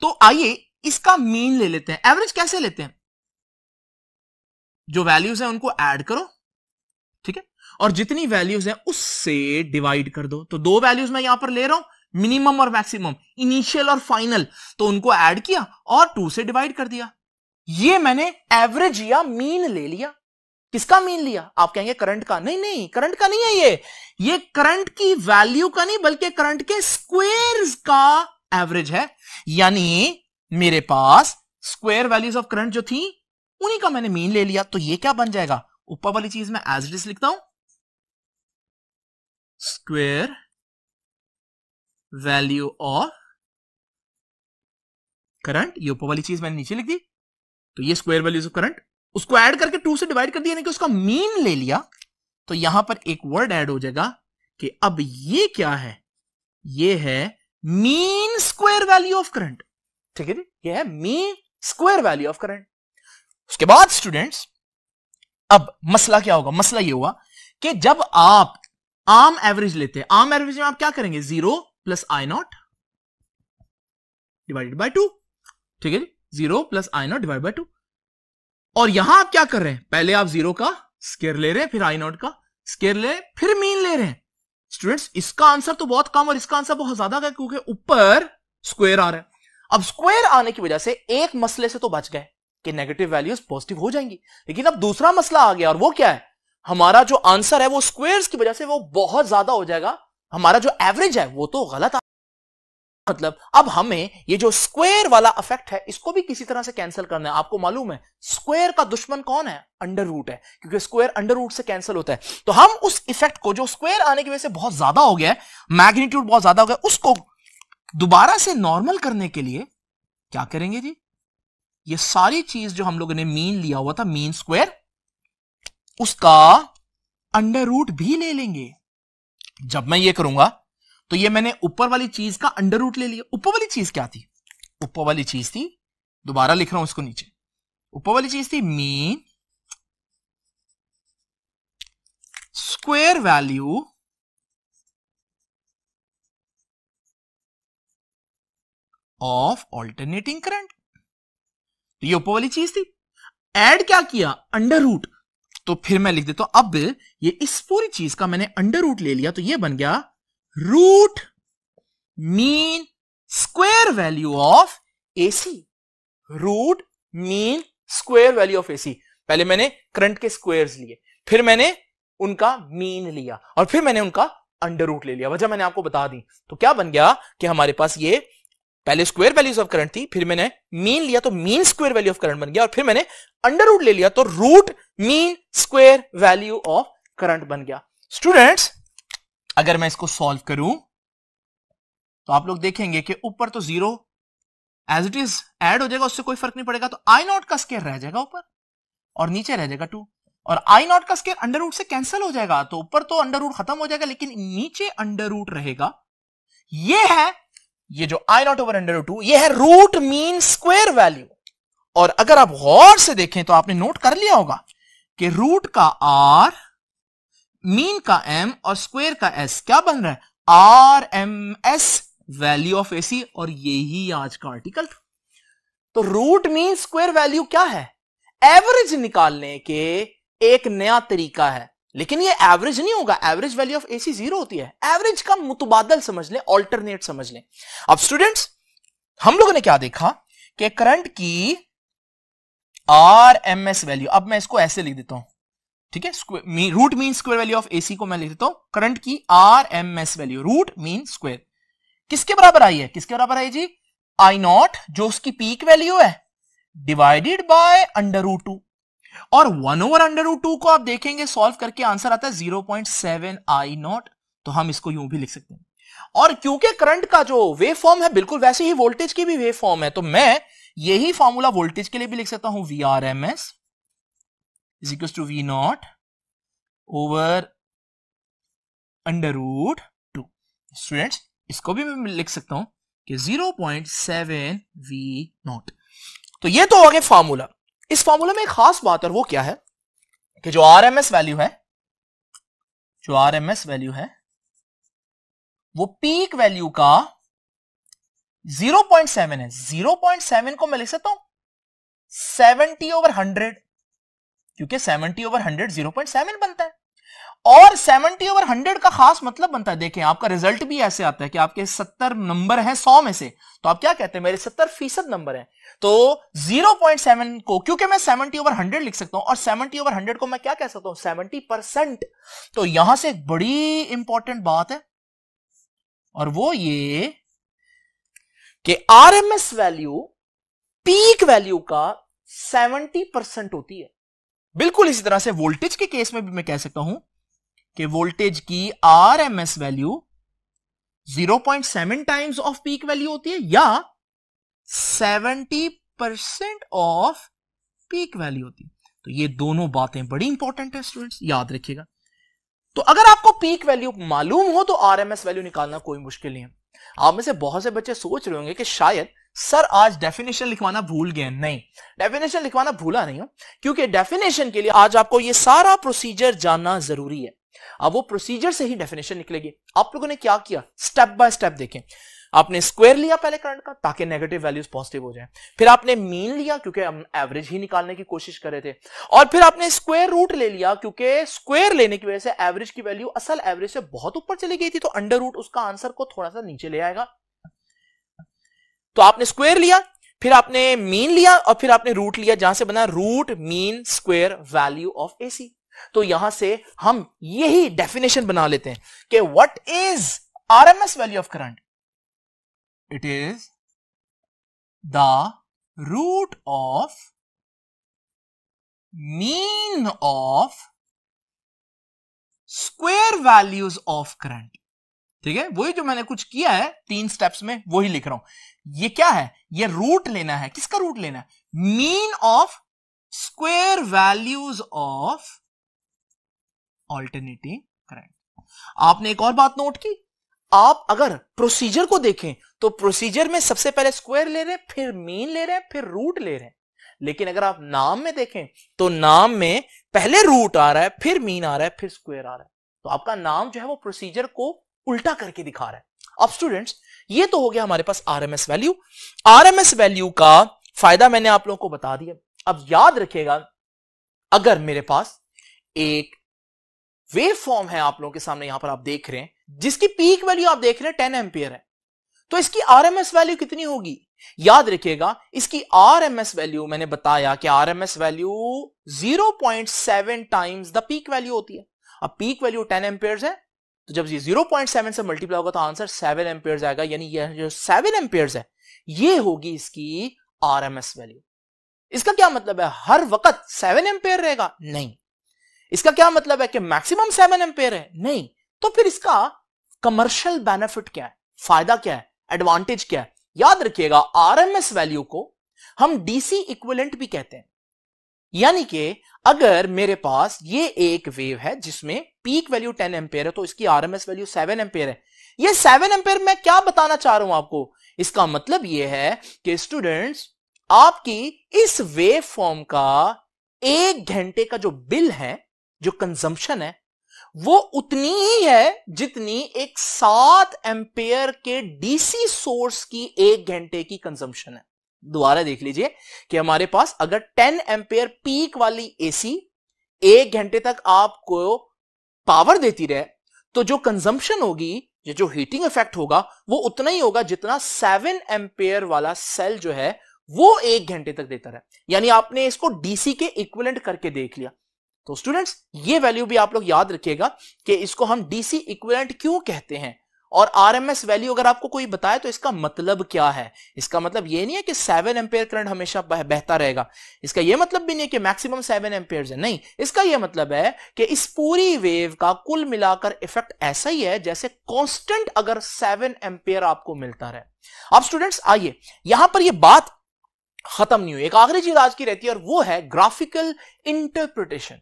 तो आइए इसका मीन ले लेते हैं एवरेज कैसे लेते हैं जो वैल्यूज है उनको ऐड करो ठीक है और जितनी वैल्यूज है उससे डिवाइड कर दो तो दो वैल्यूज मैं यहां पर ले रहा हूं मिनिमम और मैक्सिमम इनिशियल और फाइनल तो उनको ऐड किया और टू से डिवाइड कर दिया ये मैंने एवरेज या मीन ले लिया किसका मीन लिया आप कहेंगे करंट का नहीं नहीं करंट का नहीं है ये ये करंट की वैल्यू का नहीं बल्कि करंट के स्क्वेयर्स का एवरेज है यानी मेरे पास स्क्वायर वैल्यूज ऑफ करंट जो थी उन्हीं का मैंने मीन ले लिया तो ये क्या बन जाएगा ऊपर वाली चीज मैं एज डिस इज लिखता हूं स्क्वेयर वैल्यू ऑफ करंट ये ऊपर वाली चीज मैंने नीचे लिख दी तो ये स्क्वायर वैल्यूज ऑफ करंट उसको ऐड करके टू से डिवाइड कर दिया यानी कि उसका मीन ले लिया तो यहां पर एक वर्ड ऐड हो जाएगा कि अब ये क्या है ये है mean square value of current ठीक है जी ये है mean square value of current उसके बाद स्टूडेंट्स अब मसला क्या होगा मसला ये हुआ कि जब आप आम एवरेज लेते हैं आम एवरेज में आप क्या करेंगे zero plus I naught divided by two ठीक है जी zero plus I naught divide by two और यहां आप क्या कर रहे हैं पहले आप जीरो का स्केयर ले रहे हैं फिर आई नॉट का स्केयर ले फिर मीन ले रहे हैं स्टूडेंट्स इसका आंसर तो बहुत कम और इसका आंसर बहुत ज्यादा क्योंकि ऊपर स्क्वायर आ रहा है अब स्क्वायर आने की वजह से एक मसले से तो बच गए कि नेगेटिव वैल्यूज पॉजिटिव हो जाएंगी लेकिन अब दूसरा मसला आ गया और वो क्या है हमारा जो आंसर है वो स्क्वेयर की वजह से वो बहुत ज्यादा हो जाएगा हमारा जो एवरेज है वो तो गलत आ मतलब अब हमें ये जो स्क्वायर वाला अफेक्ट है इसको भी किसी तरह से कैंसिल करना है आपको मालूम है स्क्वायर का दुश्मन कौन है अंडर रूट है क्योंकि स्क्वायर अंडर रूट से कैंसिल होता है तो हम उस इफेक्ट को जो स्क्वायर आने की वजह से बहुत ज्यादा हो गया है मैग्नीट्यूड बहुत ज्यादा हो गया उसको दोबारा से नॉर्मल करने के लिए क्या करेंगे जी ये सारी चीज जो हम लोगों ने मीन लिया हुआ था मीन स्क्वायर उसका अंडर रूट भी ले लेंगे जब मैं ये करूंगा तो ये मैंने ऊपर वाली चीज का अंडर रूट ले लिया ऊपर वाली चीज क्या थी ऊपर वाली चीज थी दोबारा लिख रहा हूं इसको नीचे ऊपर वाली चीज थी mean square value of alternating current तो ये ऊपर वाली चीज थी एड क्या किया अंडर रूट तो फिर मैं लिख देता हूं अब ये इस पूरी चीज का मैंने अंडर रूट ले लिया तो ये बन गया root mean square value of AC root mean square value of AC पहले मैंने करंट के स्क्वायर्स लिए फिर मैंने उनका मीन लिया और फिर मैंने उनका अंडर रूट ले लिया वजह मैंने आपको बता दी तो क्या बन गया कि हमारे पास ये पहले स्क्वेयर वैल्यूज ऑफ करंट थी फिर मैंने मीन लिया तो mean square value of current बन गया और फिर मैंने अंडर रूट ले लिया तो root mean square value of current बन गया स्टूडेंट्स अगर मैं इसको सॉल्व करूं तो आप लोग देखेंगे कि ऊपर तो zero as it is add हो जाएगा उससे कोई फर्क नहीं पड़ेगा तो आई नॉट का स्केयर रह जाएगा ऊपर और नीचे रह जाएगा टू और आई नॉट का स्केयर अंडर रूट से कैंसिल हो जाएगा तो ऊपर तो अंडर रूट खत्म हो जाएगा लेकिन नीचे अंडर रूट रहेगा ये है ये जो I naught over under two ये है रूट मीन स्क्वेयर वैल्यू और अगर आप गौर से देखें तो आपने नोट कर लिया होगा कि रूट का आर मीन का एम और स्क्वेयर का एस क्या बन रहा है R M S value of AC और यही आज का आर्टिकल था तो रूट मीन स्क्वेयर वैल्यू क्या है एवरेज निकालने के एक नया तरीका है लेकिन ये एवरेज नहीं होगा average value of AC zero होती है एवरेज का मुतबादल समझ लें ऑल्टरनेट समझ लें अब स्टूडेंट्स हम लोगों ने क्या देखा कि करंट की आर एम एस वैल्यू अब मैं इसको ऐसे लिख देता हूं ठीक है मी, root mean square value of AC को मैं लिख देता हूं करंट की R M S value root mean square किसके बराबर आई है किसके बराबर आई जी आई नॉट जो उसकी पीक वैल्यू है divided by under root two और one over under root two को आप देखेंगे सॉल्व करके आंसर आता है zero point seven I naught तो हम इसको यूं भी लिख सकते हैं और क्योंकि करंट का जो वेव फॉर्म है बिल्कुल वैसे ही वोल्टेज की भी वेव फॉर्म है तो मैं यही फॉर्मूला वोल्टेज के लिए भी लिख सकता हूं V R M S is equal to V naught over under root two students इसको भी मैं लिख सकता हूं कि zero point seven V naught तो ये तो हो गया फॉर्मूला इस फॉर्मूला में एक खास बात और वो क्या है कि जो आर एम एस वैल्यू है जो आर एम एस वैल्यू है वो पीक वैल्यू का 0.7 है 0.7 को मैं लिख सकता हूं 70 ओवर 100 क्योंकि 70 ओवर 100 0.7 बनता है और 70 ओवर 100 का खास मतलब बनता है देखें आपका रिजल्ट भी ऐसे आता है कि आपके 70 नंबर हैं 100 में से तो आप क्या कहते हैं मेरे 70 फीसद नंबर हैं तो 0.7 को क्योंकि मैं 70 ओवर 100 लिख सकता हूं और 70 ओवर 100 को मैं क्या कह सकता हूं 70 परसेंट तो यहां से एक बड़ी इंपॉर्टेंट बात है और वो ये कि आर वैल्यू पीक वैल्यू का सेवेंटी परसेंट होती है बिल्कुल इसी तरह से वोल्टेज के केस में भी मैं कह सकता हूं कि वोल्टेज की R M S value 0.7 times of peak value होती है या 70 परसेंट ऑफ पीक वैल्यू होती है तो ये दोनों बातें बड़ी इंपॉर्टेंट है स्टूडेंट्स याद रखिएगा तो अगर आपको पीक वैल्यू मालूम हो तो आरएमएस वैल्यू निकालना कोई मुश्किल नहीं है आप में से बहुत से बच्चे सोच रहे होंगे कि शायद सर आज डेफिनेशन लिखवाना भूल गए नहीं डेफिनेशन लिखवाना भूला नहीं हो क्योंकि डेफिनेशन के लिए आज आपको ये सारा प्रोसीजर जानना जरूरी है अब वो प्रोसीजर से ही डेफिनेशन निकलेगी आप लोगों ने क्या किया स्टेप बाय स्टेप देखें आपने स्क्वायर लिया पहले करंट का ताकि नेगेटिव वैल्यूज पॉजिटिव हो जाए फिर आपने मीन लिया क्योंकि हम एवरेज ही निकालने की कोशिश कर रहे थे और फिर आपने स्क्वायर रूट ले लिया क्योंकि स्क्वायर लेने की वजह से एवरेज की वैल्यू असल एवरेज से बहुत ऊपर चली गई थी तो अंडर रूट उसका आंसर को थोड़ा सा नीचे ले आएगा तो आपने स्क्वायर लिया फिर आपने मीन लिया और फिर आपने रूट लिया जहां से बना root mean square value of AC तो यहां से हम यही डेफिनेशन बना लेते हैं कि what is RMS value of current it is the root of mean of square values of current ठीक है वही जो मैंने कुछ किया है तीन स्टेप्स में वही लिख रहा हूं ये क्या है ये रूट लेना है किसका रूट लेना है mean of square values of alternating current आपने एक और बात नोट की आप अगर प्रोसीजर को देखें तो प्रोसीजर में सबसे पहले स्क्वायर ले रहे हैं फिर मीन ले रहे हैं फिर रूट ले रहे हैं लेकिन अगर आप नाम में देखें तो नाम में पहले रूट आ रहा है फिर मीन आ रहा है फिर स्क्वायर आ रहा है तो आपका नाम जो है वो प्रोसीजर को उल्टा करके दिखा रहा है अब स्टूडेंट्स ये तो हो गया हमारे पास आरएमएस वैल्यू आरएमएस वैल्यू का फायदा मैंने आप लोगों को बता दिया अब याद रखिएगा अगर मेरे पास एक वेव फॉर्म है आप लोगों के सामने यहां पर आप देख रहे हैं जिसकी पीक वैल्यू आप देख रहे हैं टेन एम्पियर है तो इसकी आरएमएस वैल्यू कितनी होगी याद रखिएगा इसकी आरएमएस वैल्यू मैंने बताया कि RMS value 0.7 times the peak value होती है अब पीक वैल्यू 10 एम्पियर है तो जब ये 0.7 से मल्टीप्लाई होगा तो आंसर 7 एम्पियर आएगा यानी यह जो 7 एम्पियर है ये होगी इसकी आरएमएस वैल्यू इसका क्या मतलब है हर वक्त सेवन एम्पियर रहेगा नहीं इसका क्या मतलब है कि मैक्सिमम सेवन एम्पेयर है नहीं तो फिर इसका कमर्शियल बेनिफिट क्या है फायदा क्या है एडवांटेज क्या है याद रखिएगा आरएमएस वैल्यू को हम डीसी इक्वलेंट भी कहते हैं यानी कि अगर मेरे पास ये एक वेव है जिसमें पीक वैल्यू 10 एम्पेयर है तो इसकी आरएमएस वैल्यू 7 एम्पेयर है ये 7 एम्पेयर मैं क्या बताना चाह रहा हूं आपको इसका मतलब ये है कि स्टूडेंट्स आपकी इस वेव फॉर्म का एक घंटे का जो बिल है जो कंजम्पशन है वो उतनी ही है जितनी एक सात एम्पेयर के डीसी सोर्स की एक घंटे की कंजम्पशन है दोबारा देख लीजिए कि हमारे पास अगर 10 एम्पेयर पीक वाली एसी एक घंटे तक आपको पावर देती रहे तो जो कंजम्पशन होगी या जो हीटिंग इफेक्ट होगा वो उतना ही होगा जितना सेवन एम्पेयर वाला सेल जो है वो एक घंटे तक देता रहे यानी आपने इसको डीसी के इक्विलेंट करके देख लिया तो स्टूडेंट्स ये वैल्यू भी आप लोग याद रखिएगा कि इसको हम डीसी इक्विवेलेंट क्यों कहते हैं और आरएमएस वैल्यू अगर आपको कोई बताए तो इसका मतलब क्या है इसका मतलब ये नहीं है कि सेवन एम्पेयर करंट हमेशा बहता रहेगा इसका ये मतलब भी नहीं है कि मैक्सिमम सेवन एम्पेयर है नहीं इसका ये मतलब है कि इस पूरी वेव का कुल मिलाकर इफेक्ट ऐसा ही है जैसे कांस्टेंट अगर सेवन एम्पेयर आपको मिलता रहे अब स्टूडेंट्स आइए यहां पर यह बात खत्म नहीं हुई एक आखिरी चीज आज की रहती है और वो है ग्राफिकल इंटरप्रिटेशन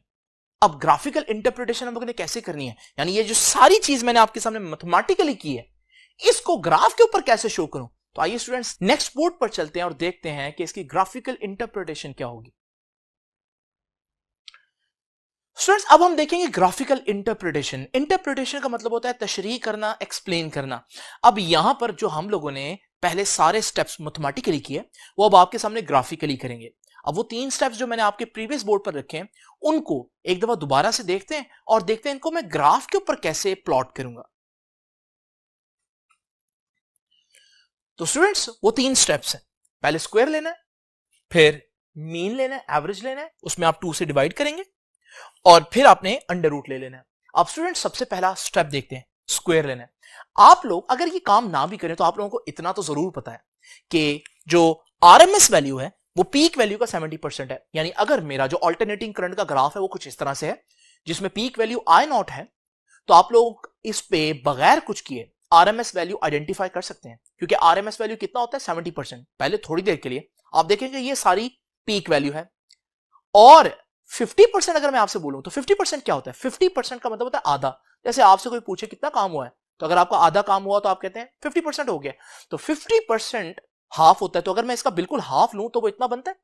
अब ग्राफिकल इंटरप्रिटेशन हम लोगों ने कैसे करनी है यानी ये जो सारी चीज मैंने आपके सामने मैथमेटिकली की है इसको ग्राफ के ऊपर कैसे शो करूं तो आइए स्टूडेंट्स नेक्स्ट बोर्ड पर चलते हैं और देखते हैं कि इसकी ग्राफिकल इंटरप्रिटेशन क्या होगी स्टूडेंट्स अब हम देखेंगे ग्राफिकल इंटरप्रिटेशन इंटरप्रिटेशन का मतलब होता है तशरी करना एक्सप्लेन करना अब यहां पर जो हम लोगों ने पहले सारे स्टेप्स मैथमेटिकली किए वो अब आपके सामने ग्राफिकली करेंगे अब वो तीन स्टेप्स जो मैंने आपके प्रीवियस बोर्ड पर रखे हैं उनको एक दफा दोबारा से देखते हैं और देखते हैं इनको मैं ग्राफ के ऊपर कैसे प्लॉट करूंगा तो स्टूडेंट्स वो तीन स्टेप्स हैं पहले स्क्वायर लेना है फिर मीन लेना है एवरेज लेना है उसमें आप टू से डिवाइड करेंगे और फिर आपने अंडर रूट ले लेना है आप स्टूडेंट सबसे पहला स्टेप देखते हैं स्क्वायर लेना है आप लोग अगर ये काम ना भी करें तो आप लोगों को इतना तो जरूर पता है कि जो आर एम एस वैल्यू है वो पीक वैल्यू का 70 परसेंट है यानी अगर मेरा जो ऑल्टरनेटिंग करंट का ग्राफ है वो कुछ इस तरह से है जिसमें पीक वैल्यू आई नॉट है तो आप लोग इस पे बगैर कुछ किए आरएमएस वैल्यू आइडेंटिफाई कर सकते हैं क्योंकि आरएमएस वैल्यू कितना होता है सेवेंटी परसेंट पहले थोड़ी देर के लिए आप देखेंगे ये सारी पीक वैल्यू है और 50 परसेंट अगर मैं आपसे बोलूं तो 50 परसेंट क्या होता है 50 परसेंट का मतलब होता है आधा जैसे आपसे कोई पूछे कितना काम हुआ है तो अगर आपका आधा काम हुआ तो आप कहते हैं 50 परसेंट हो गया तो 50 परसेंट हाफ होता है तो अगर मैं इसका बिल्कुल हाफ लू तो वो इतना बनता है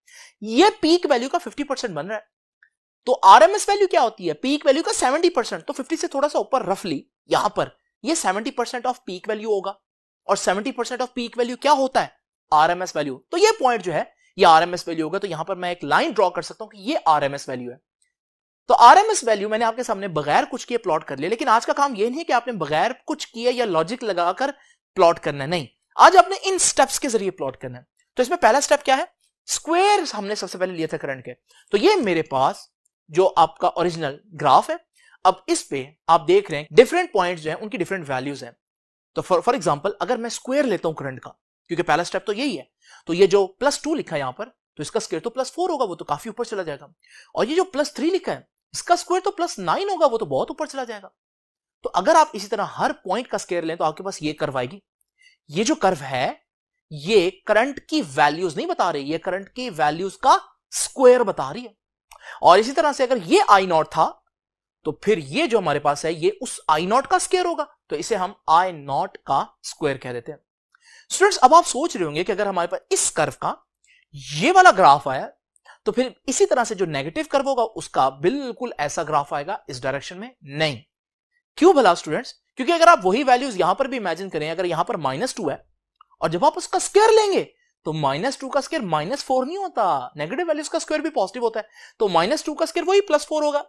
ये पीक वैल्यू का 50 परसेंट बन रहा है तो आरएमएस वैल्यू क्या होती है पीक वैल्यू का 70 परसेंट तो 50 से थोड़ा सा ऊपर रफली यहां पर ये 70 परसेंट ऑफ पीक वैल्यू होगा और 70 परसेंट ऑफ पीक वैल्यू क्या होता है आरएमएस वैल्यू तो ये पॉइंट जो है ये आरएमएस वैल्यू होगा तो यहां पर मैं एक लाइन ड्रॉ कर सकता हूं कि ये आरएमएस वैल्यू है तो आरएमएस वैल्यू मैंने आपके सामने बगैर कुछ किए प्लॉट कर लिया लेकिन आज का काम ये नहीं है कि आपने बगैर कुछ किए या लॉजिक लगाकर प्लॉट करना है नहीं आज आपने इन स्टेप्स के जरिए प्लॉट करना है तो इसमें पहला स्टेप क्या है स्क्वेयर हमने सबसे पहले लिया था करंट के तो ये मेरे पास जो आपका ओरिजिनल ग्राफ है अब इस पे आप देख रहे हैं डिफरेंट पॉइंट जो है उनकी डिफरेंट वैल्यूज है तो फॉर फॉर एग्जाम्पल अगर मैं स्क्वेयर लेता हूं करंट का क्योंकि पहला स्टेप तो यही है तो ये जो प्लस टू लिखा है यहां पर तो इसका स्क्वेयर तो प्लस फोर होगा वो तो काफी ऊपर चला जाएगा और ये जो प्लस थ्री लिखा है इसका स्क्वेयर तो प्लस नाइन होगा वो तो बहुत ऊपर चला जाएगा तो अगर आप इसी तरह हर पॉइंट का स्केयर लें तो आपके पास ये करवाएगी ये जो कर्व है ये करंट की वैल्यूज नहीं बता रही ये करंट की वैल्यूज का स्क्वायर बता रही है और इसी तरह से अगर ये आई नॉट था तो फिर ये जो हमारे पास है ये उस आई नॉट का स्क्वायर होगा तो इसे हम आई नॉट का स्क्वायर कह देते हैं स्टूडेंट्स अब आप सोच रहे होंगे कि अगर हमारे पास इस कर्व का ये वाला ग्राफ आया तो फिर इसी तरह से जो नेगेटिव कर्व होगा उसका बिल्कुल ऐसा ग्राफ आएगा इस डायरेक्शन में नहीं क्यों भला स्टूडेंट्स क्योंकि अगर आप वही वैल्यूज यहां पर भी इमेजिन करें अगर यहां पर माइनस टू है और जब आप उसका स्क्वेयर लेंगे तो माइनस टू का स्क्वेयर माइनस फोर नहीं होता नेगेटिव वैल्यूज का स्क्वेयर भी पॉजिटिव होता है तो माइनस टू का स्क्वेयर वही प्लस फोर होगा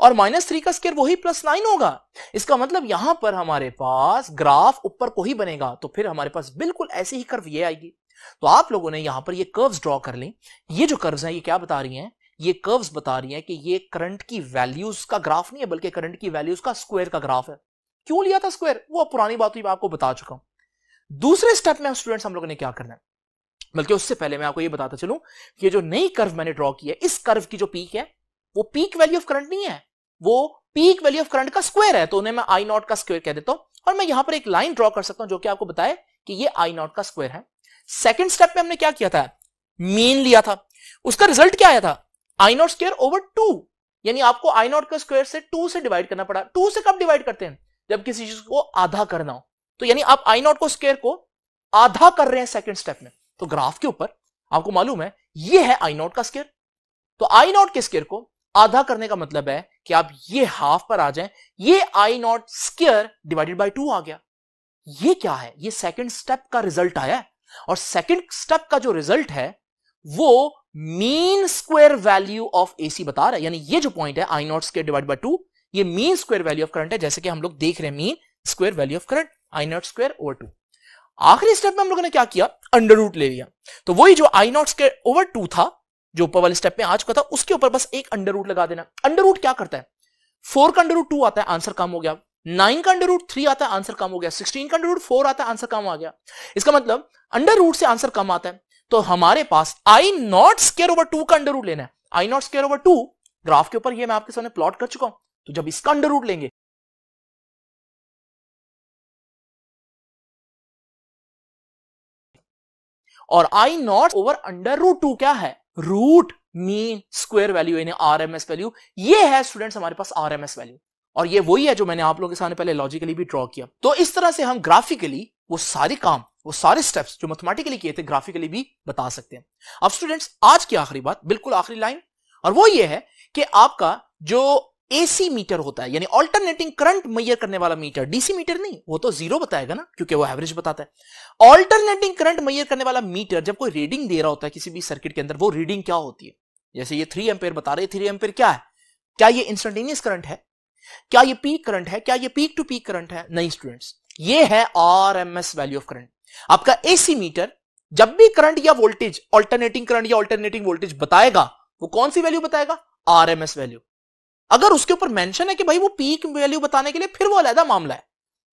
और माइनस थ्री का स्क्वेयर वही प्लस नाइन होगा इसका मतलब यहां पर हमारे पास ग्राफ ऊपर को ही बनेगा तो फिर हमारे पास बिल्कुल ऐसी ही कर्व ये आएगी तो आप लोगों ने यहां पर ये कर्व्स ड्रॉ कर ली ये जो कर्व्स हैं ये क्या बता रही हैं ये कर्व्स बता रही हैं कि ये करंट की वैल्यूज का ग्राफ नहीं है बल्कि करंट की वैल्यूज का स्क्वायर का ग्राफ है क्यों लिया था स्क्वायर वो पुरानी बात हुई मैं आपको बता चुका हूं दूसरे स्टेप में स्टूडेंट्स हम लोगों ने क्या करना है बल्कि उससे पहले मैं आपको ये बताता चलूं कि जो नई कर्व मैंने ड्रॉ की है इस कर्व की जो पीक है वो पीक वैल्यू ऑफ करंट नहीं है वो पीक वैल्यू ऑफ करंट का स्क्वायर है तो उन्हें मैं आई नॉट का स्क्वायर कह देता हूं और मैं यहां पर एक लाइन ड्रॉ कर सकता हूं जो कि आपको बताए कि ये आई नॉट का स्क्वायर है सेकंड स्टेप में हमने क्या किया था मीन लिया था उसका रिजल्ट क्या आया था I naught square over two यानी आपको आई नॉट का स्क्वायर से टू से डिवाइड करना पड़ा टू से कब डिवाइड करते हैं जब किसी चीज को आधा करना हो तो यानी आप आई नॉट को स्केयर को आधा कर रहे हैं सेकेंड स्टेप में तो ग्राफ के ऊपर आपको मालूम है ये है आई नॉट का स्केयर तो आई नॉट के स्केयर को आधा करने का मतलब है कि आप ये हाफ पर आ जाएं ये I naught square divided by two आ गया ये क्या है ये सेकंड स्टेप का रिजल्ट आया है और सेकंड स्टेप का जो रिजल्ट है वो mean square value of AC बता रहा है यानी ये जो पॉइंट है I naught square divide by two ये mean square value of current है जैसे कि हम लोग देख रहे हैं mean square value of current I naught square over two आखिरी स्टेप में हम लोगों ने क्या किया अंडर रूट ले लिया तो वही जो I naught square over two था जो ऊपर वाले स्टेप में आ चुका था उसके ऊपर बस एक अंडर रूट लगा देना अंडर रूट क्या करता है फोर का अंडर रूट टू आता है आंसर कम हो गया नाइन का अंडर रूट थ्री आता है आंसर कम हो गया सिक्सटीन का अंडर रूट फोर आता है आंसर कम आ गया इसका मतलब अंडर रूट से आंसर कम आता है तो हमारे पास I naught square over two का अंडर रूट लेना है I naught square over two graph के ऊपर ये मैं आपके सामने प्लॉट कर चुका हूं तो जब इसका अंडर रूट लेंगे और I naught over under root two क्या है रूट मीन स्क्वेयर वैल्यू यानी आर एम एस वैल्यू ये है स्टूडेंट्स हमारे पास आर एम एस वैल्यू और ये वही है जो मैंने आप लोगों के सामने पहले लॉजिकली भी ड्रॉ किया तो इस तरह से हम ग्राफिकली वो सारे काम वो सारे स्टेप्स जो मैथमेटिकली किए थे ग्राफिकली भी बता सकते हैं अब स्टूडेंट्स आज की आखिरी बात बिल्कुल आखिरी लाइन और वो ये है कि आपका जो एसी मीटर होता है यानी ऑल्टरनेटिंग करंट मैयर करने वाला मीटर डीसी मीटर नहीं वो तो जीरो बताएगा ना क्योंकि वो एवरेज बताता है ऑल्टरनेटिंग करंट मैयर करने वाला मीटर जब कोई रीडिंग दे रहा होता है किसी भी सर्किट के अंदर वो रीडिंग क्या होती है जैसे ये थ्री एम्पेयर बता रहे थ्री एम्पेयर क्या है क्या ये इंस्टेंटेनियस करंट है क्या ये पीक करंट है क्या ये पीक टू पीक करंट है नहीं स्टूडेंट्स ये है R M S value of current आपका एसी मीटर जब भी करंट या वोल्टेज ऑल्टरनेटिंग करंट या ऑल्टरनेटिंग वोल्टेज बताएगा वो कौन सी वैल्यू बताएगा आरएमएस वैल्यू अगर उसके ऊपर मेंशन है कि भाई वो पीक वैल्यू बताने के लिए फिर वो अलहदा मामला है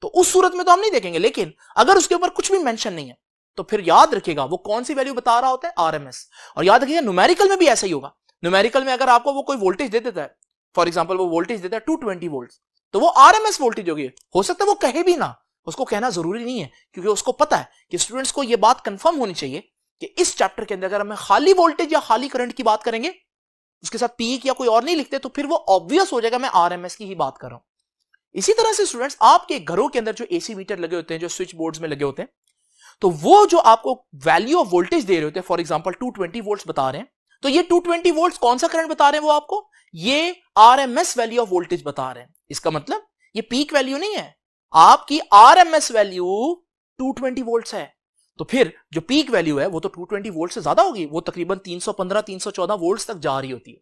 तो उस सूरत में तो हम नहीं देखेंगे लेकिन अगर उसके ऊपर कुछ भी मेंशन नहीं है तो फिर याद रखिएगा वो कौन सी वैल्यू बता रहा होता है आरएमएस और याद रखिएगा न्यूमेरिकल में भी ऐसा ही होगा न्यूमेरिकल में अगर आपको वो कोई वोल्टेज दे देता है फॉर एग्जाम्पल वो वोल्टेज देता है टू ट्वेंटी वोल्ट तो वो आरएमएस वोल्टेज होगी हो सकता है वो कहे भी ना उसको कहना जरूरी नहीं है क्योंकि उसको पता है कि स्टूडेंट्स को यह बात कंफर्म होनी चाहिए कि इस चैप्टर के अंदर अगर हमें खाली वोल्टेज या खाली करंट की बात करेंगे उसके साथ पीक e या कोई और नहीं लिखते तो फिर वो ऑब्वियस हो जाएगा मैं आर की ही बात कर रहा हूं इसी तरह से स्टूडेंट्स आपके घरों के अंदर जो एसी मीटर लगे होते हैं जो स्विच बोर्ड्स में लगे होते हैं तो वो जो आपको वैल्यू ऑफ वोल्टेज दे रहे होते हैं for example two twenty volt बता रहे हैं तो ये 220 वोल्ट कौन सा करंट बता रहे हैं वो आपको ये आरएमएस वैल्यू ऑफ वोल्टेज बता रहे हैं इसका मतलब ये पीक वैल्यू नहीं है आपकी आरएमएस वैल्यू 220 वोल्ट्स है तो फिर जो पीक वैल्यू है वो तो 220 वोल्ट से ज्यादा होगी वो तकरीबन 315 314 वोल्ट्स तक जा रही होती है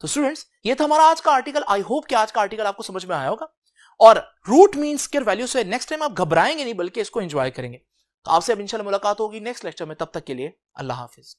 तो स्टूडेंट्स ये था हमारा आज का आर्टिकल आई होप कि आज का आर्टिकल आपको समझ में आया होगा और रूट मीन के वैल्यू से नेक्स्ट टाइम आप घबराएंगे नहीं बल्कि इसको एंजॉय करेंगे तो आपसे अब इनशाला मुलाकात होगी नेक्स्ट लेक्चर में तब तक के लिए अल्लाह हाफिज़